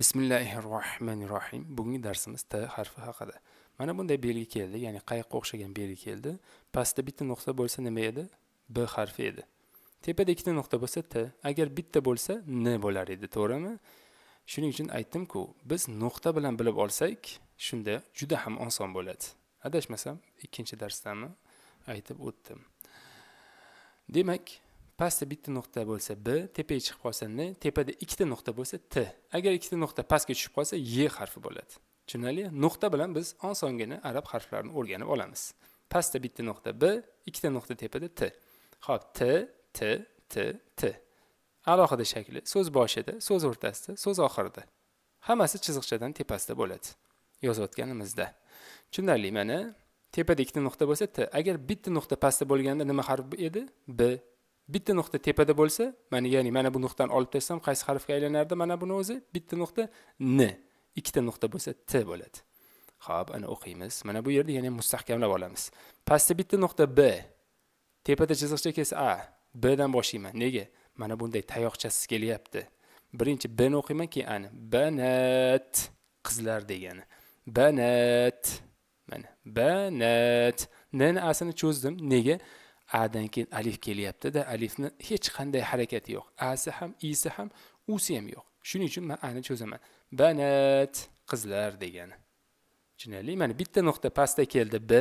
bismillahi rohmanir rohim bugungi darsimiz t harfi haqida mana bunday belgi keldi ya'ni qayiqqa o'xshagan belgi keldi pastda bitta nuqta bo'lsa nima edi b harfi edi tepada ikkita nuqta bo'lsa t agar bitta bo'lsa n bo'lar edi to'g'rimi shuning uchun aytdimku biz nuqta bilan bilib olsak shunda juda ham oson bo'ladi adashmasam ikkinchi darsdami aytib o'tdim demak pastda bitta nuqta bo'lsa b tepaga chiqib qolsa n tepada ikkita nuqta bo'lsa t agar ikkita nuqta pastga tushib qolsa ye harfi bo'ladi tushunarli nuqta bilan biz osongina arab harflarini o'rganib olamiz pastda bitta nuqta b ikkita nuqta tepada t ho'p t t t t alohida shakli so'z boshida so'z o'rtasida so'z oxirida hammasi chiziqchadan tepasida bo'ladi yozayotganimizda tushunarli mana tepada ikkita nuqta bo'lsa t agar bitta nuqta pastda bo'lganda nima harf edi b bitta nuqta tepada bo'lsa mana ya'ni mana bu nuqtani olib tashlasam qaysi harfga aylanardi mana buni o'zi bitta nuqta n ikkita nuqta bo'lsa t bo'ladi ho'p ana o'qiymiz mana bu yerda yana mustahkamlab olamiz pastda bitta nuqta b tepada chiziqcha kelsa a b dan boshlayman nega mana bunday tayoqchasiz kelyapti birinchi bni o'qiyman keyin ani banat qizlar degani banat mana banat nni asini cho'zdim nega adan keyin alif kelyaptida alifni hech qanday harakati yo'q asi ham isi ham usi ham yo'q shuning uchun man ani cho'zaman banat qizlar degani tushunarli mana bitta nuqta pastda keldi b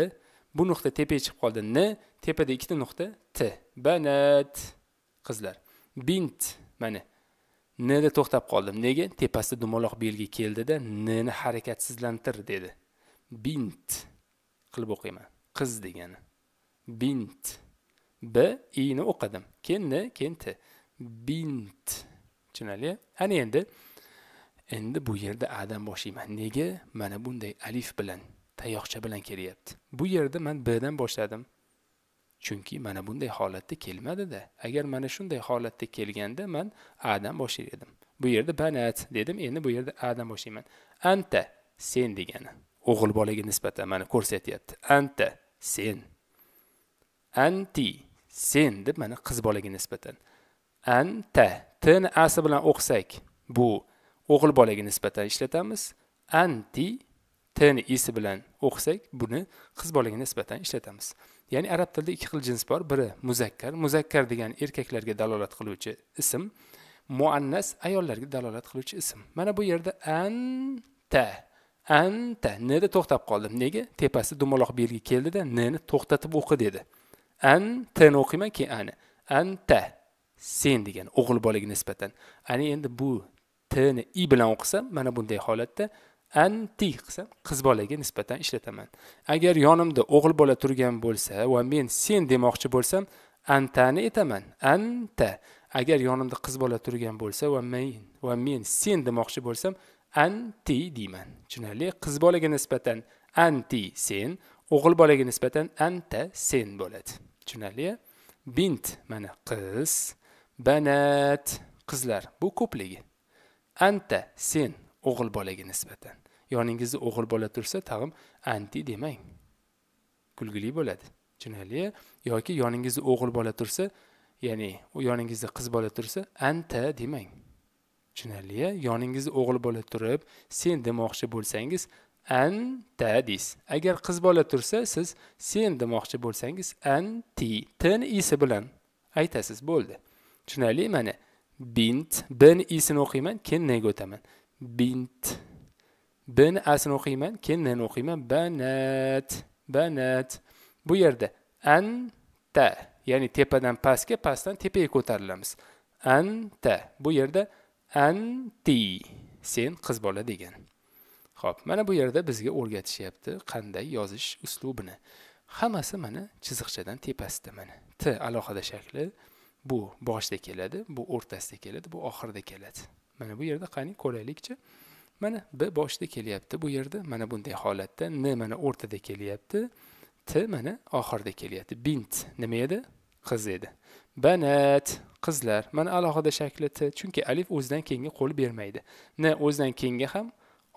bu nuqta tepaga chiqib qoldi n tepada ikkita nuqta t banat qizlar bint mana nda to'xtab qoldim nega tepasida dumaloq belgi keldida nni harakatsizlantir dedi bint qilib o'qiyman qiz degani bint b ini o'qidim keyin n keyin t bint tushunarli ana endi endi bu yerda adan boshlayman nega mana bunday alif bilan tayoqcha bilan kelyapti bu yerda man bdan boshladim chunki mana bunday holatda kelmadida agar mana shunday holatda kelganda man adan boshlar edim bu yerda banat dedim endi bu yerda adan boshlayman anta sen degani o'g'il bolaga nisbatan mana ko'rsatyapti anta sen anti sen deb mana qiz bolaga nisbatan anta tni asi bilan o'qisak bu o'g'il bolaga nisbatan ishlatamiz anti tni isi bilan o'qisak buni qiz bolaga nisbatan ishlatamiz ya'ni arab tilida ikki xil jins bor biri muzakkar muzakkar degani erkaklarga dalolat qiluvchi ism muannas ayollarga dalolat qiluvchi ism mana bu yerda anta anta nida to'xtab qoldim nega tepasi dumaloq belgi keldida nni to'xtatib o'qi dedi antani o'qiyman keyin ani anta sen degan o'g'il bolaga nisbatan ana endi bu tni i bilan o'qisam mana bunday holatda anti qilsam qiz bolaga nisbatan ishlataman agar yonimda o'g'il bola turgan bo'lsa va men sen demoqchi bo'lsam antani aytaman anta agar yonimda qiz bola turgan bo'lsa va men va men sen demoqchi bo'lsam anti deyman tushunarli qiz bolaga nisbatan anti sen o'g'il bolaga nisbatan anta sen bo'ladi tushunarli bint mana qiz banat qizlar bu ko'pligi anta sen o'g'il bolaga nisbatan yoningizda o'g'il bola tursa tag'in anti demang kulgili bo'ladi tushunarli yoki yoningizda o'g'il bola tursa ya'ni yoningizda qiz bola tursa anta demang tushunarli yoningizda o'g'il bola turib sen demoqchi bo'lsangiz anta deysiz agar qiz bola tursa siz sen demoqchi bo'lsangiz anti tni isi bilan aytasiz bo'ldi tushunarli mana bint bni isini o'qiyman keyin nega o'taman bint bni asini o'qiyman keyin nni o'qiyman banat banat bu yerda anta ya'ni tepadan pastga pastdan tepaga ko'tarilamiz anta bu yerda anti sen qiz bola degani ho'p mana bu yerda bizga o'rgatishyapti qanday yozish uslubini hammasi mana chiziqchadan tepasida mana t alohida shakli bu boshda keladi bu o'rtasida keladi bu oxirida keladi mana bu yerda qani ko'raylikchi mana b boshida kelyapti bu yerda mana bunday holatda n mana o'rtada kelyapti t mana oxirida kelyapti bint nima edi qiz edi banat qizlar mana alohida shakli t chunki alif o'zidan keyingi qo'l bermaydi n o'zidan keyingi ham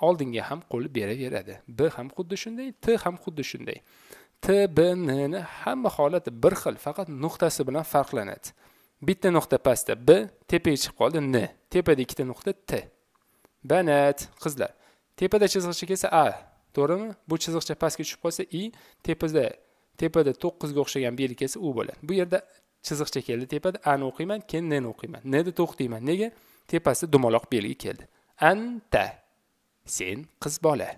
oldinga ham qo'l beraveradi b ham xuddi shunday t ham xuddi shunday t b nni hamma holati bir xil faqat nuqtasi bilan farqlanadi bitta nuqta pastda b tepaga chiqib qoldi n tepada ikkita nuqta t banat qizlar tepada chiziqcha kelsa a to'g'rimi bu chiziqcha pastga tushib qolsa i tepada tepada to'qqizga o'xshagan belgi kelsa u bo'ladi bu yerda chiziqcha keldi tepada ani o'qiyman keyin ni o'qiyman ni to'xtayman nega tepasida dumaloq belgi keldi anta sen qiz bola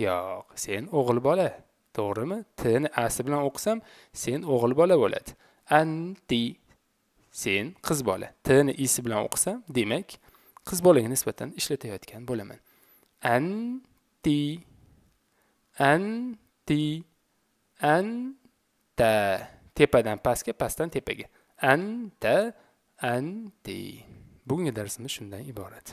yo'q sen o'g'il bola to'g'rimi tini asi bilan o'qisam sen o'g'il bola bo'ladi anti sen qiz bola tini isi bilan o'qisam demak qiz bolaga nisbatan ishlatayotgan bo'laman anti anti anta tepadan pastga pastdan tepaga anta anti bugungi darsimiz shundan iborat